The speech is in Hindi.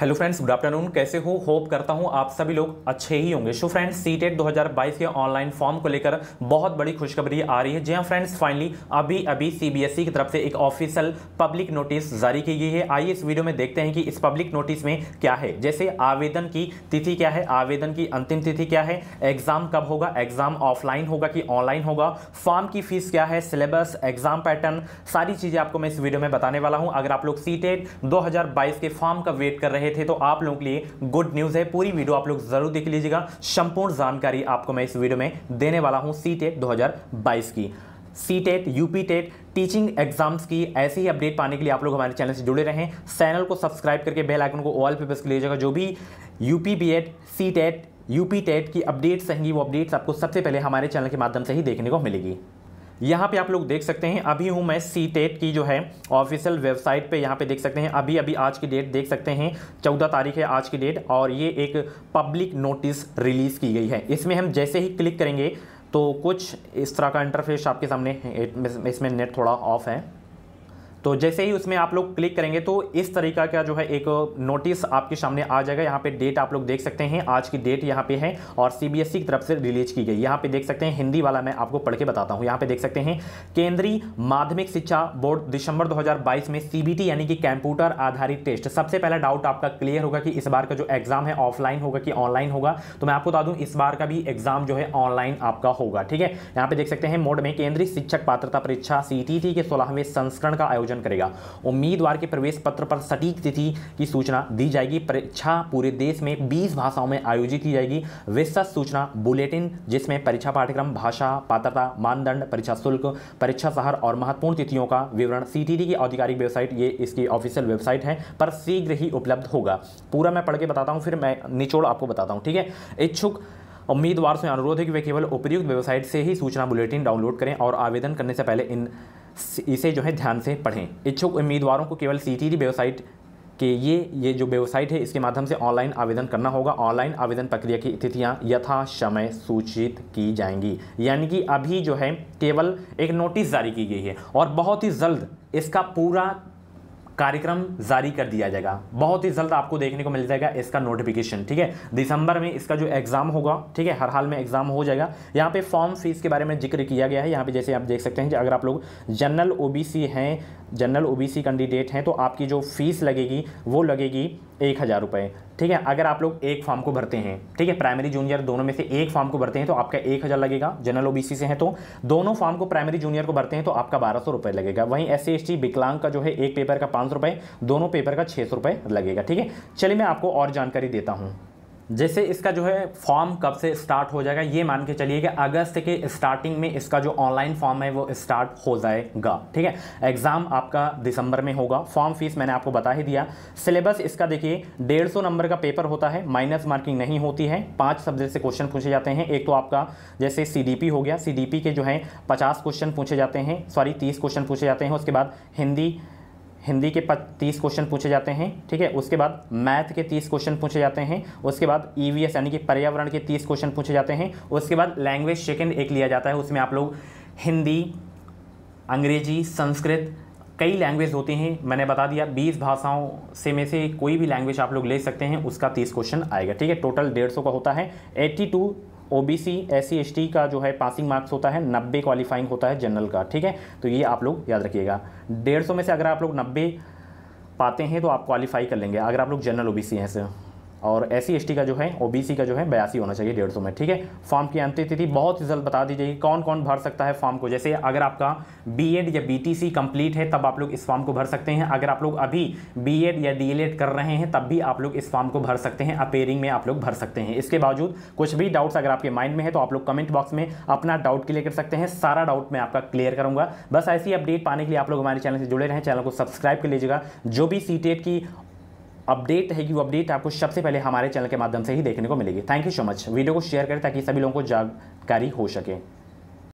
हेलो फ्रेंड्स गुड आफ्टरनून कैसे हो होप करता हूँ आप सभी लोग अच्छे ही होंगे सो फ्रेंड्स सी टेट दो के ऑनलाइन फॉर्म को लेकर बहुत बड़ी खुशखबरी आ रही है जी हाँ फ्रेंड्स फाइनली अभी अभी सीबीएसई e की तरफ से एक ऑफिशियल पब्लिक नोटिस जारी की गई है आइए इस वीडियो में देखते हैं कि इस पब्लिक नोटिस में क्या है जैसे आवेदन की तिथि क्या है आवेदन की अंतिम तिथि क्या है एग्जाम कब होगा एग्जाम ऑफलाइन होगा कि ऑनलाइन होगा फॉर्म की फीस क्या है सिलेबस एग्जाम पैटर्न सारी चीज़ें आपको मैं इस वीडियो में बताने वाला हूँ अगर आप लोग e सी टेट के फॉर्म का वेट कर रहे गए थे तो आप लोगों के लिए गुड न्यूज़ है पूरी वीडियो आप लोग जरूर देख लीजिएगा संपूर्ण जानकारी आपको मैं इस वीडियो में देने वाला हूँ सी टेट की C TET UP TET teaching exams की ऐसी ही अपडेट पाने के लिए आप लोग हमारे चैनल से जुड़े रहें चैनल को सब्सक्राइब करके बेल आइकन को ऑल पे प्रेस कर लीजिएगा जो भी UP B Ed C TET UP TET की अपडेट्स रहेंगी वो अपडेट्स आपको सबसे पहले हमारे चैनल के माध्यम से ही देखने को मिलेगी यहाँ पे आप लोग देख सकते हैं अभी हूँ मैं सी टेट की जो है ऑफिशियल वेबसाइट पे यहाँ पे देख सकते हैं अभी अभी आज की डेट देख सकते हैं चौदह तारीख है आज की डेट और ये एक पब्लिक नोटिस रिलीज़ की गई है इसमें हम जैसे ही क्लिक करेंगे तो कुछ इस तरह का इंटरफेस आपके सामने इसमें नेट थोड़ा ऑफ है तो जैसे ही उसमें आप लोग क्लिक करेंगे तो इस तरीका का जो है एक नोटिस आपके सामने आ जाएगा यहाँ पे डेट आप लोग देख सकते हैं आज की डेट यहाँ पे है और सीबीएसई e की तरफ से रिलीज की गई यहाँ पे देख सकते हैं हिंदी वाला मैं आपको पढ़ के बताता हूँ यहाँ पे देख सकते हैं केंद्रीय माध्यमिक शिक्षा बोर्ड दिसंबर बाईस में सीबीटी यानी कि कंप्यूटर आधारित टेस्ट सबसे पहला डाउट आपका क्लियर होगा कि इस बार का जो एग्जाम है ऑफलाइन होगा कि ऑनलाइन होगा तो मैं आपको बता दूँ इस बार का भी एग्जाम जो है ऑनलाइन आपका होगा ठीक है यहाँ पे देख सकते हैं मोड में केंद्रीय शिक्षक पात्रता परीक्षा टी के सोलहवें संस्करण का आयोजन आयोजन करेगा उम्मीदवार के प्रवेश पत्र पर सटीक तिथि की सूचना दी जाएगी परीक्षा पूरे देश में बीस भाषाओं में आयोजित की जाएगी विस्तृत सूचना बुलेटिन जिसमें परीक्षा पाठ्यक्रम भाषा पात्रता मानदंड परीक्षा शुल्क परीक्षा शहर और महत्वपूर्ण तिथियों का विवरण सीटीडी की आधिकारिक वेबसाइट ये इसकी ऑफिशियल वेबसाइट है पर शीघ्र ही उपलब्ध होगा पूरा मैं पढ़ के बताता हूँ फिर मैं निचोड़ आपको बताता हूँ ठीक है इच्छुक उम्मीदवार से अनुरोध है कि वे केवल उपयुक्त वेबसाइट से ही सूचना बुलेटिन डाउनलोड करें और आवेदन करने से पहले इन इसे जो है ध्यान से पढ़ें इच्छुक उम्मीदवारों को केवल सी टी वेबसाइट कि ये ये जो वेबसाइट है इसके माध्यम से ऑनलाइन आवेदन करना होगा ऑनलाइन आवेदन प्रक्रिया की तिथियां यथा समय सूचित की जाएंगी यानी कि अभी जो है केवल एक नोटिस जारी की गई है और बहुत ही जल्द इसका पूरा कार्यक्रम जारी कर दिया जाएगा बहुत ही जल्द आपको देखने को मिल जाएगा इसका नोटिफिकेशन ठीक है दिसंबर में इसका जो एग्ज़ाम होगा ठीक है हर हाल में एग्ज़ाम हो जाएगा यहाँ पे फॉर्म फीस के बारे में जिक्र किया गया है यहाँ पे जैसे आप देख सकते हैं अगर आप लोग जनरल ओ हैं जनरल ओ कैंडिडेट हैं तो आपकी जो फीस लगेगी वो लगेगी एक हज़ार रुपये ठीक है अगर आप लोग एक फॉर्म को भरते हैं ठीक है प्राइमरी जूनियर दोनों में से एक फॉर्म को भरते हैं तो आपका एक हज़ार लगेगा जनरल ओबीसी से हैं तो दोनों फॉर्म को प्राइमरी जूनियर को भरते हैं तो आपका बारह सौ रुपये लगेगा वहीं एस सी विकलांग का जो है एक पेपर का पाँच पाँच रुपये दोनों पेपर का छः सौ रुपये लगेगा ठीक है चलिए मैं आपको और जानकारी देता हूँ जैसे इसका जो है फॉर्म कब से स्टार्ट हो जाएगा ये मान के चलिए कि अगस्त के स्टार्टिंग में इसका जो ऑनलाइन फॉर्म है वो स्टार्ट हो जाएगा ठीक है एग्ज़ाम आपका दिसंबर में होगा फॉर्म फीस मैंने आपको बता ही दिया सिलेबस इसका देखिए डेढ़ सौ नंबर का पेपर होता है माइनस मार्किंग नहीं होती है पाँच सब्जेक्ट से क्वेश्चन पूछे जाते हैं एक तो आपका जैसे सी हो गया सी के जो है पचास क्वेश्चन पूछे जाते हैं सॉरी तीस क्वेश्चन पूछे जाते हैं उसके बाद हिंदी हिंदी के तीस क्वेश्चन पूछे जाते हैं ठीक है उसके बाद मैथ के तीस क्वेश्चन पूछे जाते हैं उसके बाद ई e यानी कि पर्यावरण के तीस क्वेश्चन पूछे जाते हैं उसके बाद लैंग्वेज सेकेंड एक लिया जाता है उसमें आप लोग हिंदी अंग्रेजी संस्कृत कई लैंग्वेज होती हैं मैंने बता दिया 20 भाषाओं से में से कोई भी लैंग्वेज आप लोग ले सकते हैं उसका 30 क्वेश्चन आएगा ठीक है टोटल डेढ़ सौ का होता है 82 ओबीसी एससी एसटी का जो है पासिंग मार्क्स होता है नब्बे क्वालिफाइंग होता है जनरल का ठीक है तो ये आप लोग याद रखिएगा डेढ़ में से अगर आप लोग नब्बे पाते हैं तो आप क्वालिफाई कर लेंगे अगर आप लोग जनरल ओ बी सी हैं और एस सी का जो है सी का जो है बयासी होना चाहिए डेढ़ में ठीक है फॉर्म की अंतिम तिथि बहुत ही जल्द बता दी जाएगी कौन कौन भर सकता है फॉर्म को जैसे अगर आपका एड या सी कंप्लीट है तब आप लोग इस फॉर्म को भर सकते हैं अगर आप लोग अभी एड या एड e कर रहे हैं तब भी आप लोग इस फॉर्म को भर सकते हैं अपेयरिंग में आप लोग भर सकते हैं इसके बावजूद कुछ भी डाउट्स अगर आपके माइंड में है तो आप लोग कमेंट बॉक्स में अपना डाउट क्लियर कर सकते हैं सारा डाउट मैं आपका क्लियर करूंगा बस ऐसी अपडेट पाने के लिए आप लोग हमारे चैनल से जुड़े रहें चैनल को सब्सक्राइब कर लीजिएगा जो भी सी e की अपडेट है कि वो अपडेट आपको सबसे पहले हमारे चैनल के माध्यम से ही देखने को मिलेगी thank you so much video को शेयर करें ताकि सभी लोगों को जानकारी हो सके